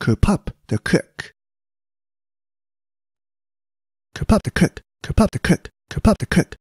Kerpup the cook. Kerpup the cook, Kerpup the cook, Kerpup the cook,